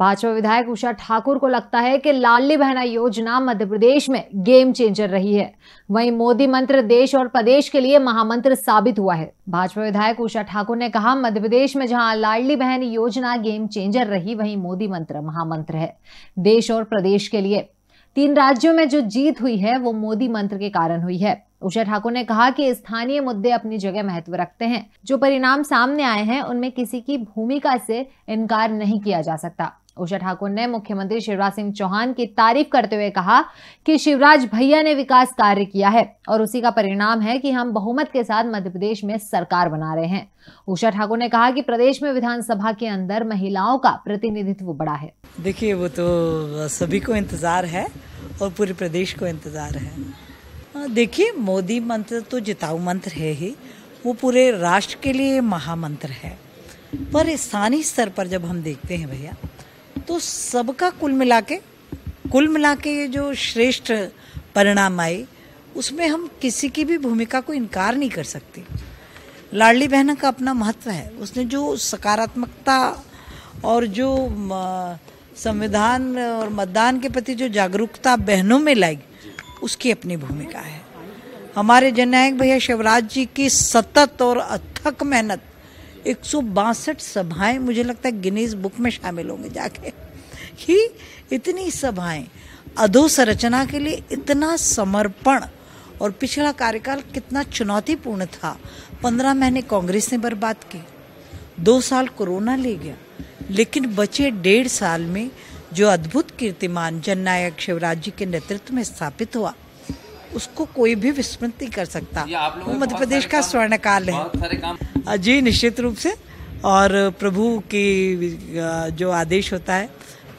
भाजपा विधायक उषा ठाकुर को लगता है कि लाडली बहना योजना मध्य प्रदेश में गेम चेंजर रही है वहीं मोदी मंत्र देश और प्रदेश के लिए महामंत्र साबित हुआ है भाजपा विधायक उषा ठाकुर ने कहा मध्य प्रदेश में जहां लाडली बहन योजना गेम चेंजर रही वहीं मोदी मंत्र महामंत्र है देश और प्रदेश के लिए तीन राज्यों में जो जीत हुई है वो मोदी मंत्र के कारण हुई है उषा ठाकुर ने कहा कि स्थानीय मुद्दे अपनी जगह महत्व रखते हैं जो परिणाम सामने आए हैं उनमें किसी की भूमिका से इनकार नहीं किया जा सकता उषा ठाकुर ने मुख्यमंत्री शिवराज सिंह चौहान की तारीफ करते हुए कहा कि शिवराज भैया ने विकास कार्य किया है और उसी का परिणाम है कि हम बहुमत के साथ मध्य प्रदेश में सरकार बना रहे हैं उषा ठाकुर ने कहा कि प्रदेश में विधानसभा के अंदर महिलाओं का प्रतिनिधित्व बड़ा है देखिए वो तो सभी को इंतजार है और पूरे प्रदेश को इंतजार है हाँ, देखिए मोदी मंत्र तो जिताऊ मंत्र है ही वो पूरे राष्ट्र के लिए महामंत्र है पर स्थानीय स्तर पर जब हम देखते हैं भैया तो सबका कुल मिला के कुल मिला के ये जो श्रेष्ठ परिणाम आए उसमें हम किसी की भी भूमिका को इनकार नहीं कर सकते लाडली बहन का अपना महत्व है उसने जो सकारात्मकता और जो संविधान और मतदान के प्रति जो जागरूकता बहनों में लाई उसकी अपनी भूमिका है हमारे जननायक भैया शिवराज जी की सतत और अथक मेहनत एक सभाएं मुझे लगता है गिनीज बुक में शामिल होंगे जाके कि इतनी सभाएं अधोसंरचना के लिए इतना समर्पण और पिछला कार्यकाल कितना चुनौतीपूर्ण था पंद्रह महीने कांग्रेस ने बर्बाद की दो साल कोरोना ले गया लेकिन बचे डेढ़ साल में जो अद्भुत कीर्तिमान जननायक शिवराज जी के नेतृत्व में स्थापित हुआ उसको कोई भी विस्मृत नहीं कर सकता वो मध्य प्रदेश का स्वर्णकाल है जी निश्चित रूप से और प्रभु की जो आदेश होता है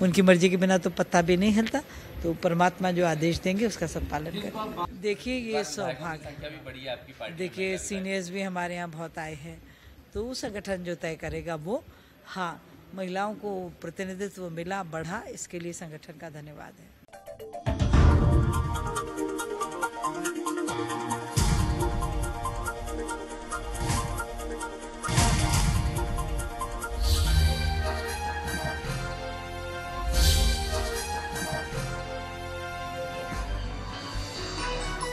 उनकी मर्जी के बिना तो पत्ता भी नहीं हिलता तो परमात्मा जो आदेश देंगे उसका सब पालन करें देखिए ये सौभाग्य देखिए सीनियर्स भी हमारे यहाँ बहुत आए हैं तो संगठन जो तय करेगा वो हाँ महिलाओं को प्रतिनिधित्व मिला बढ़ा इसके लिए संगठन का धन्यवाद है